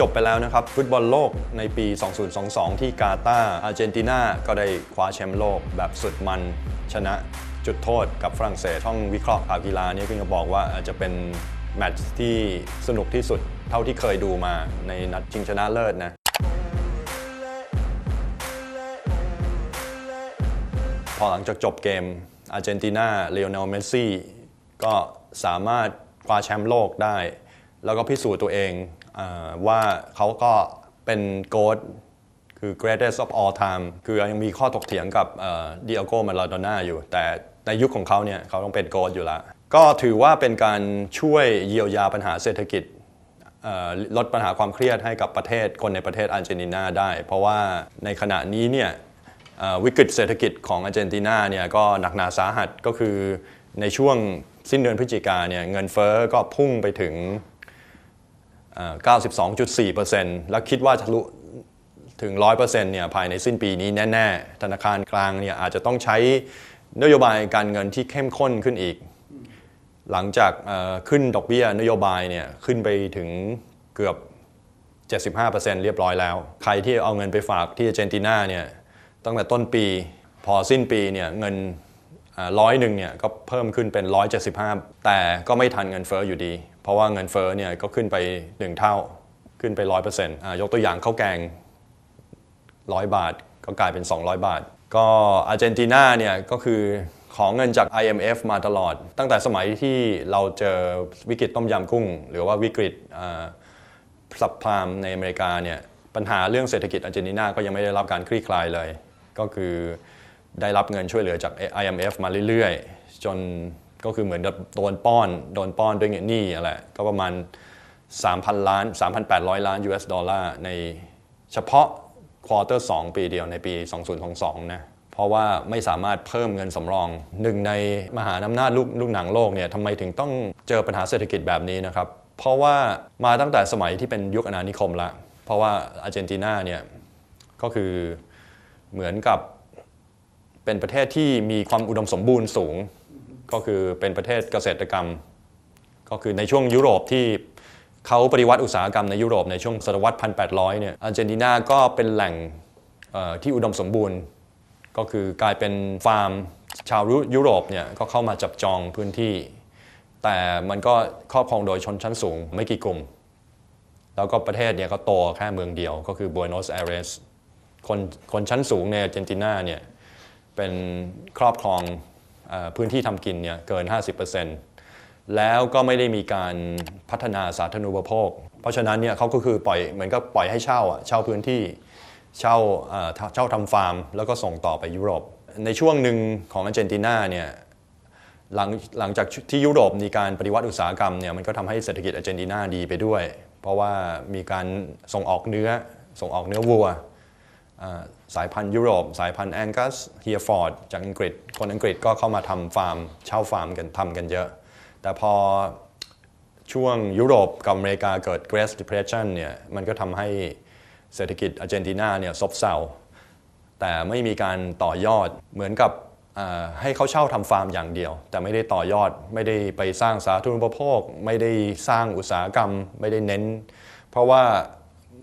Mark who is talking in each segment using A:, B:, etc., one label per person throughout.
A: จบไปแล้วนะครับ ฟุตบอลโลกในปี 2022 ที่กาตาร์อาร์เจนตินาก็ได้คว้าแชมป์โลกแบบสุดมัน ชนะจุดโทษกับฝรั่งเศสช่องวิเคราะห์ข่าวกีฬานี่พิ่ก็บอกว่าอาจจะเป็น แมตช์ที่สนุกที่สุดเท่าที่เคยดูมาในนัดชิงชนะเลิศนะ พอหลังจากจบเกม อาร์เจนตินาเลโอนลเมสซี่ก็สามารถคว้าแชมป์โลกได้ แล้วก็พิสูจน์ตัวเองว่าเขาก็เป็นโกดคือ greatest of all time คือยังมีข้อถกเถียงกับเดียโกมาลาโดน่าอยู่ แต่ในยุคของเขาเนี่ยเขาต้องเป็นโกดอยู่ละก็ถือว่าเป็นการช่วยเยียวยาปัญหาเศรษฐกิจ ลดปัญหาความเครียดให้กับประเทศคนในประเทศอาร์เจนตินาได้ เพราะว่าในขณะนี้เนี่ยวิกฤตเศรษฐกิจของอาร์เจนตินาเนี่ยก็หนักหนาสาหัสก็คือในช่วงสิ้นเดือนพฤศจิกาเนี่ยเงินเฟอ้อก็พุ่งไปถึง92.4%แล้วคิดว่าทะลุถึง 100%เนี่ยภายในสิ้นปีนี้แน่ ๆ ธนาคารกลางเนี่ยอาจจะต้องใช้นโยบายการเงินที่เข้มข้นขึ้นอีก หลังจากขึ้นดอกเบี้ยนโยบายเนี่ยขึ้นไปถึงเกือบ 75%เรียบร้อยแล้ว ใครที่เอาเงินไปฝากที่เจนตินาเนี่ยตั้งแต่ต้นปีพอสิ้นปีเนี่ยเงินร้อยหนึ่งเนี่ยก็เพิ่มขึ้นเป็น 175 แต่ก็ไม่ทันเงินเฟอ้ออยู่ดีเพราะว่าเงินเฟ้อเนี่ยก็ขึ้นไป 1 เท่าขึ้นไป 100%อ่ายกตัวอย่างข้าวแกง 100 บาทก็กลายเป็น 200 บาท ก็อาร์เจนตินาเนี่ยก็คือของเงินจาก IMF มาตลอด ตั้งแต่สมัยที่เราเจอวิกฤตต้มยำกุ้ง หรือว่าวิกฤตสับพามในอเมริกาเนี่ยปัญหาเรื่องเศรษฐกิจอาร์เจนตินาก็ยังไม่ได้รับการคลี่คลายเลย ก็คือได้รับเงินช่วยเหลือจาก IMF มาเรื่อย ๆ จนก็คือเหมือนโดนป้อน โดนป้อนด้วยเงินหนี้อะไรก็ประมาณ3,000ล้าน 3,800 ล้าน US ดอลลาร์ในเฉพาะควอเตอร์2 ปีเดียวในปี 2022นะเพราะว่าไม่สามารถเพิ่มเงินสำรอง หนึ่งในมหาอำนาจลูกลูกหนังโลกเนี่ยทำไมถึงต้องเจอปัญหาเศรษฐกิจแบบนี้นะครับ เพราะว่ามาตั้งแต่สมัยที่เป็นยุคอาณานิคมละ เพราะว่าอาร์เจนตินาเนี่ยก็คือเหมือนกับเป็นประเทศที่มีความอุดมสมบูรณ์สูงก็คือเป็นประเทศเกษตรกรรมก็คือในช่วงยุโรปที่เขาปฏิวัติอุตสาหกรรมในยุโรปในช่วงศตวรรษ 1800 เนี่ยอาร์เจนตินาก็เป็นแหล่งที่อุดมสมบูรณ์ ก็คือกลายเป็นฟาร์มชาวยุโรปเนี่ยก็เข้ามาจับจองพื้นที่ แต่มันก็ครอบครองโดยชนชั้นสูงไม่กี่กลุ่ม แล้วก็ประเทศเนี่ยก็โตแค่เมืองเดียว ก็คือบัวโนสไอเรสคนคนชั้นสูงในอาร์เจนตินาเนี่ยเป็นครอบครองพื้นที่ทำกินเนี่ยเกิน 50%แล้วก็ไม่ได้มีการพัฒนาสาธารณูปโภค เพราะฉะนั้นเนี่ยเขาก็คือปล่อยเหมือนก็ปล่อยให้เช่าเช่าพื้นที่เช่าเช่าทำฟาร์ม แล้วก็ส่งต่อไปยุโรป ในช่วงหนึ่งของอาร์เจนตินาเนี่ยหลังหลังจากที่ยุโรปมีการปฏิวัติอุตสาหกรรมเนี่ยมันก็ทำให้เศรษฐกิจอาร์เจนตินาดีไปด้วย เพราะว่ามีการส่งออกเนื้อส่งออกเนื้อวัวสายพันธุ์ยุโรป สายพันธุ์แองกัสเฮียฟอร์ดจากอังกฤษ คนอังกฤษก็เข้ามาทำฟาร์มเช่าฟาร์มกันทำกันเยอะ แต่พอช่วงยุโรปกับอเมริกาเกิด Great Depression เนี่ยมันก็ทำให้เศรษฐกิจอาร์เจนตินาเนี่ยซบเซาแต่ไม่มีการต่อยอดเหมือนกับให้เขาเช่าทำฟาร์มอย่างเดียว แต่ไม่ได้ต่อยอดไม่ได้ไปสร้างสาธารณูปโภค ไม่ได้สร้างอุตสาหกรรมไม่ได้เน้น เพราะว่า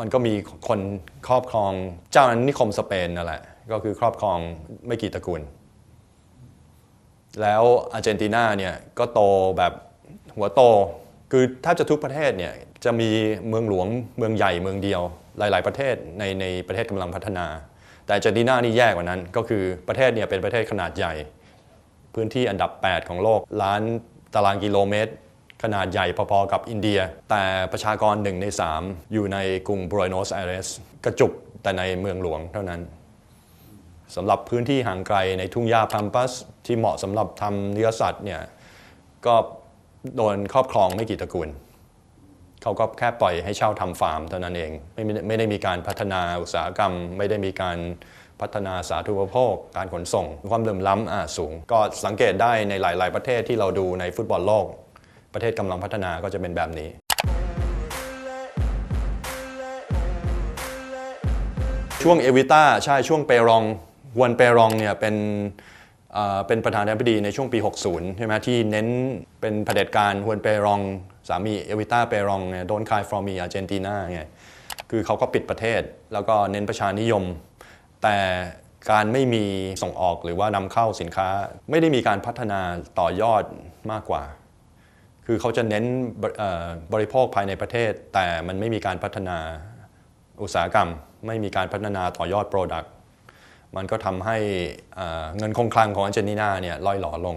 A: มันก็มีคนครอบครองเจ้านิคมสเปนนั่นแหละก็คือครอบครองไม่กี่ตระกูล แล้วอาร์เจนตินาเนี่ยก็โตแบบหัวโตคือแทบจะทุกประเทศเนี่ยจะมีเมืองหลวงเมืองใหญ่เมืองเดียว หลาย ๆ ประเทศในในประเทศกำลังพัฒนา แต่อาร์เจนตินานี่แย่กว่านั้นก็คือประเทศเนี่ยเป็นประเทศขนาดใหญ่ พื้นที่อันดับ 8 ของโลกล้านตารางกิโลเมตรขนาดใหญ่พอๆกับอินเดีย แต่ประชากรหนึ่งใน 3 อยู่ในกรุงบูรโนสไอเรสกระจุกแต่ในเมืองหลวงเท่านั้นสำหรับพื้นที่ห่างไกลในทุ่งหญ้าพัมปัส ที่เหมาะสำหรับทำเนื้อสัตว์เนี่ยก็โดนครอบครองไม่กี่ตระกูลเขาก็แค่ปล่อยให้เช่าทำฟาร์มเท่านั้นเองไม่ไม่ได้มีการพัฒนาอุตสาหกรรม ไม่ได้มีการพัฒนาสาธารณภค การขนส่ง ความเหลื่อมล้ำสูง ก็สังเกตได้ในหลาย ๆ ประเทศที่เราดูในฟุตบอลโลกประเทศกำลังพัฒนาก็จะเป็นแบบนี้ ช่วงเอวิต้าใช่ช่วงเปรองวันเปรองเนี่ยเป็นเป็นประธานาธิบดีในช่วงปี 60 ใช่ไหมที่เน้นเป็นเผด็จการฮวนเปรองสามีเอวิต้าเปรองเนี่ยโดนคายฟรอมีอาร์เจนตินาไงคือเขาก็ปิดประเทศแล้วก็เน้นประชานิยม แต่การไม่มีส่งออกหรือว่านำเข้าสินค้าไม่ได้มีการพัฒนาต่อยอดมากกว่าคือเขาจะเน้นบริโภคภายในประเทศ แต่มันไม่มีการพัฒนาอุตสาหกรรม ไม่มีการพัฒนาต่อยอดโปรดักต์มันก็ทำให้เงินคงคลังของอันเจนีนาเนี่ยล่อยหลอลง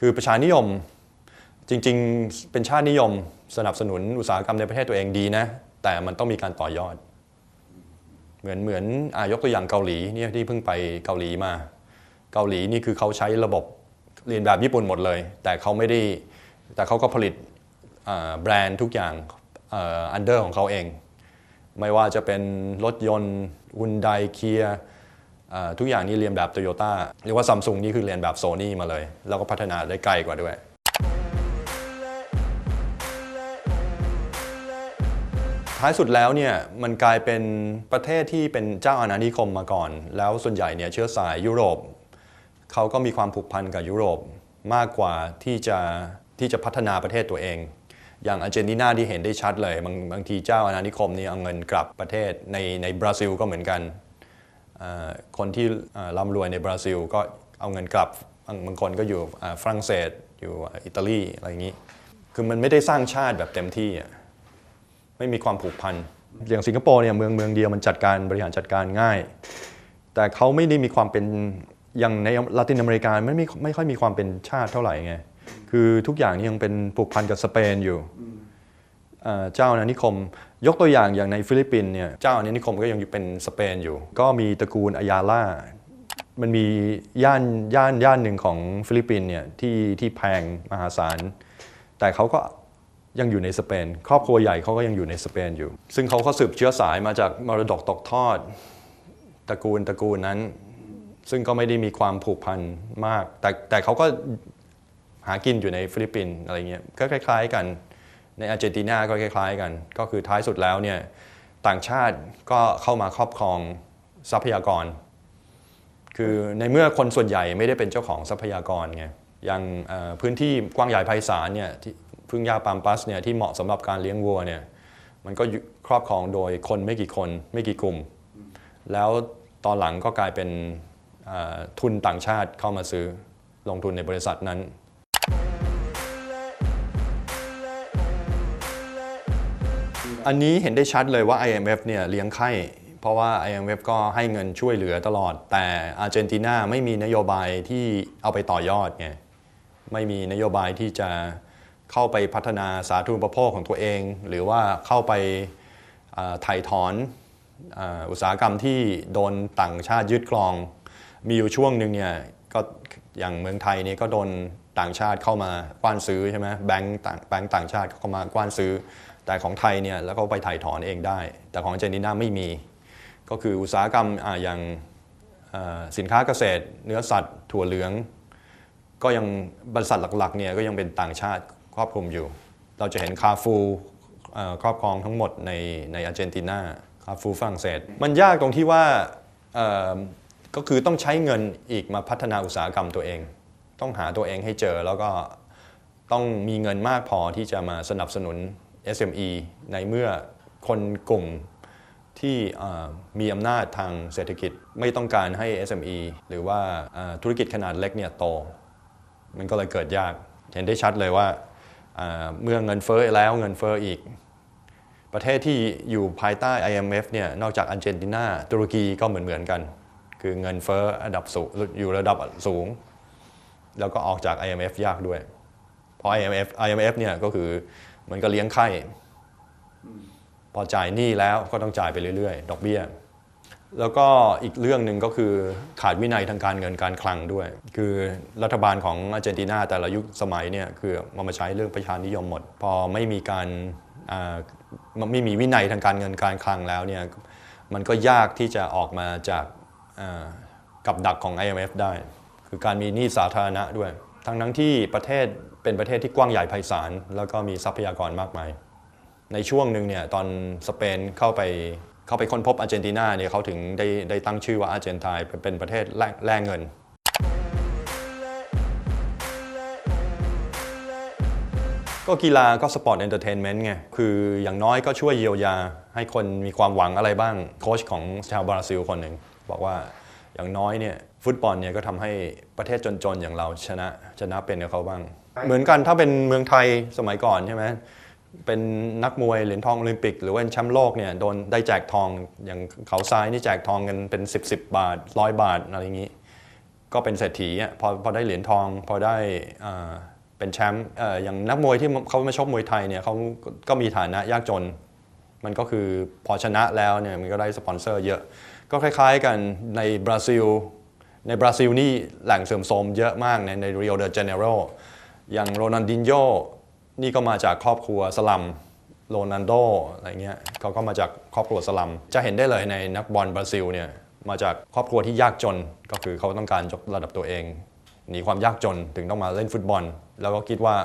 A: คือประชานิยมจริง ๆ เป็นชาตินิยม สนับสนุนอุตสาหกรรมในประเทศตัวเองดีนะ แต่มันต้องมีการต่อยอด เหมือนเหมือนอยกตัวอย่างเกาหลีเนี่ยที่เพิ่งไปเกาหลีมา เกาหลีนี่คือเขาใช้ระบบเรียนแบบญี่ปุ่นหมดเลย แต่เขาไม่ได้แต่เขาก็ผลิตแบรนด์ทุกอย่างอันเดอร์ของเขาเอง ไม่ว่าจะเป็นรถยนต์ฮุนไดเคีย ทุกอย่างนี้เรียนแบบ Toyota หรือว่าซัมซุงนี่คือเรียนแบบ Sony มาเลย แล้วก็พัฒนาได้ไกลกว่าด้วย ท้ายสุดแล้วเนี่ย มันกลายเป็นประเทศที่เป็นเจ้าอาณานิคมมาก่อน แล้วส่วนใหญ่เนี่ยเชื้อสายยุโรป เขาก็มีความผูกพันกับยุโรปมากกว่าที่จะที่จะพัฒนาประเทศตัวเอง อย่างอาร์เจนตินาที่เห็นได้ชัดเลย บางบางทีเจ้าอาณานิคมนี่เอาเงินกลับประเทศในในบราซิลก็เหมือนกัน คนที่ร่ำรวยในบราซิลก็เอาเงินกลับ บางคนก็อยู่ฝรั่งเศสอยู่อิตาลี อะไรอย่างนี้ คือมันไม่ได้สร้างชาติแบบเต็มที่ไม่มีความผูกพัน อย่างสิงคโปร์เนี่ยเมืองเมืองเดียวมันจัดการบริหารจัดการง่าย แต่เขาไม่ได้มีความเป็นอย่างในลาตินอเมริกาไม่ไม่ค่อยมีความเป็นชาติเท่าไหร่ไงคือทุกอย่างนี่ยังเป็นผูกพันกับสเปนอยู่ เจ้าอาณานิคมยกตัวอย่างอย่างในฟิลิปปินเนี่ยเจ้าอาณานิคมก็ยังเป็นสเปนอยู่ ก็มีตระกูลอายาล่ามันมีย่านย่านย่านหนึ่งของฟิลิปปินเนี่ยที่ที่แพงมหาศาลแต่เขาก็ยังอยู่ในสเปน ครอบครัวใหญ่เขาก็ยังอยู่ในสเปนอยู่ ซึ่งเขาก็สืบเชื้อสายมาจากมรดกตกทอด ตระกูลตระกูลนั้น ซึ่งก็ไม่ได้มีความผูกพันมากแต่แต่เขาก็หากินอยู่ในฟิลิปปินส์อะไรเงี้ยก็คล้ายๆกันในอาร์เจนตินาก็คล้าย ๆกัน ก็คือท้ายสุดแล้วเนี่ยต่างชาติก็เข้ามาครอบครองทรัพยากร คือในเมื่อคนส่วนใหญ่ไม่ได้เป็นเจ้าของทรัพยากรไงอย่างพื้นที่กว้างใหญ่ไพศาลเนี่ยที่พึ่งยาปามปัสเนี่ยที่เหมาะสำหรับการเลี้ยงวัวเนี่ยมันก็ครอบครองโดยคนไม่กี่คนไม่กี่กลุ่มแล้วตอนหลังก็กลายเป็นทุนต่างชาติเข้ามาซื้อลงทุนในบริษัทนั้นอันนี้เห็นได้ชัดเลยว่า IMF เนี่ยเลี้ยงไข้เพราะว่า IMF ก็ให้เงินช่วยเหลือตลอด แต่อาร์เจนตินาไม่มีนโยบายที่เอาไปต่อยอดไงไม่มีนโยบายที่จะเข้าไปพัฒนาสาธารณระโภคของตัวเอง หรือว่าเข้าไปถ่ายถอนอุตสาหกรรมที่โดนต่างชาติยึดครอง มีอยู่ช่วงหนึ่งเนี่ยก็อย่างเมืองไทยเนี่ยก็โดนต่างชาติเข้ามากว้านซื้อใช่ไหมแบงก์ต่างแบงก์ต่างชาติเข้ามากว้านซื้อแต่ของไทยเนี่ย แล้วก็ไปถ่ายถอนเองได้ แต่ของเจนีน่าไม่มี ก็คืออุตสาหกรรมออย่างสินค้าเกษตร เนื้อสัตว์ ถั่วเหลือง ก็ยังบริษัทหลักๆเนี่ยก็ยังเป็นต่างชาติครอบคลุมอยู่ เราจะเห็นคาฟูครอบครองทั้งหมดในในอาร์เจนตินาคาฟูฝรั่งเศสมันยากตรงที่ว่าก็คือต้องใช้เงินอีกมาพัฒนาอุตสาหกรรมตัวเอง ต้องหาตัวเองให้เจอแล้วก็ต้องมีเงินมากพอที่จะมาสนับสนุน SME ในเมื่อคนกลุ่มที่มีอำนาจทางเศรษฐกิจไม่ต้องการให้ SME หรือว่าธุรกิจขนาดเล็กเนี่ยโต มันก็เลยเกิดยากเห็นได้ชัดเลยว่าเมื่อเงินเฟ้อแล้วเงินเฟ้ออีก ประเทศที่อยู่ภายใต้ IMF เนี่ยนอกจากอาร์เจนตินาตุรกีก็เหมือนๆกัน คือเงินเฟ้อระดับสูงอยู่ระดับสูง แล้วก็ออกจาก IMF ยากด้วย เพราะ IMF IMF เนี่ยก็คือมันก็เลี้ยงไข่ พอจ่ายหนี้แล้วก็ต้องจ่ายไปเรื่อยๆ ดอกเบี้ย แล้วก็อีกเรื่องหนึ่งก็คือขาดวินัยทางการเงินการคลังด้วย คือรัฐบาลของอาร์เจนตินาแต่ละยุคสมัยเนี่ยคือมามาใช้เรื่องประชานิยมหมด พอไม่มีการไม่มีวินัยทางการเงินการคลังแล้วเนี่ย มันก็ยากที่จะออกมาจากกับดักของ IMF ได้ คือการมีหนี้สาธารณะด้วย ทั้งทั้งที่ประเทศเป็นประเทศที่กว้างใหญ่ไพศาลแล้วก็มีทรัพยากรมากมาย ในช่วงหนึ่งเนี่ยตอนสเปนเข้าไป เข้าไปค้นพบอาร์เจนตินาเนี่ยเขาถึงได้ได้ตั้งชื่อว่าอาร์เจนไทเป็นประเทศแรแรเงิน ก็กีฬาก็สปอร์ตเอนเตอร์เทนเมนต์ไงคืออย่างน้อยก็ช่วยเยียวยาให้คนมีความหวังอะไรบ้าง โค้ชของชาวบราซิลคนหนึ่ง บอกว่าอย่างน้อยเนี่ยฟุตบอลเนี่ยก็ทำให้ประเทศจนๆอย่างเราชนะชนะเป็นกับเขาบ้างเหมือนกันถ้าเป็นเมืองไทยสมัยก่อนใช่ไหมเป็นนักมวยเหรียญทองโอลิมปิก หรือว่าแชมป์โลกเนี่ยโดนได้แจกทอง อย่างเขาซ้ายนี่แจกทองกันเป็น 10บ0บาทร้อยบาทอะไรอย่างนี้ ก็เป็นเศรษฐีอ่ะพอพอได้เหรียญทองพอได้เป็นแชมป์อย่างนักมวยที่เขามาชกมวยไทยเนี่ยเขาก็มีฐานะยากจน มันก็คือพอชนะแล้วเนี่ยมันก็ได้สปอนเซอร์ เยอะก็คล้ายๆกันในบราซิลในบราซิลนี่แหล่งเสื่อมโทรมเยอะมากในในรีโอเดอเจเนโรอย่างโรนันดินโยนี่ก็มาจากครอบครัวสลัม โรนันโดอะไรเงี้ยเขาก็มาจากครอบครัวสลัมจะเห็นได้เลยในนักบอลบราซิลเนี่ยมาจากครอบครัวที่ยากจนก็คือเขาต้องการยกระดับตัวเองหนีความยากจนถึงต้องมาเล่นฟุตบอล แล้วก็คิดว่า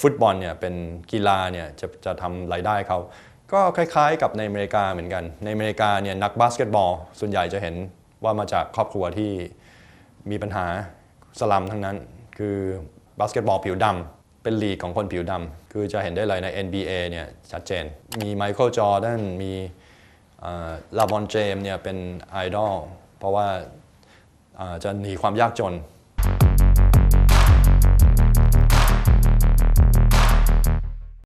A: ฟุตบอลเนี่ยเป็นกีฬาเนี่ยจะจะทำรายได้เขาก็คล้าย ๆ กับในอเมริกาเหมือนกัน ในอเมริกาเนี่ยนักบาสเกตบอล ส่วนใหญ่จะเห็นว่ามาจากครอบครัวที่มีปัญหาสลัมทั้งนั้นคือบาสเกตบอลผิวดำเป็นลีกของคนผิวดำคือจะเห็นได้เลยใน NBA เนี่ยชัดเจน มีไมเคิลจอร์แดนมีลาบอนเจมเนี่ยเป็นไอดอล เพราะว่าจะหนีความยากจน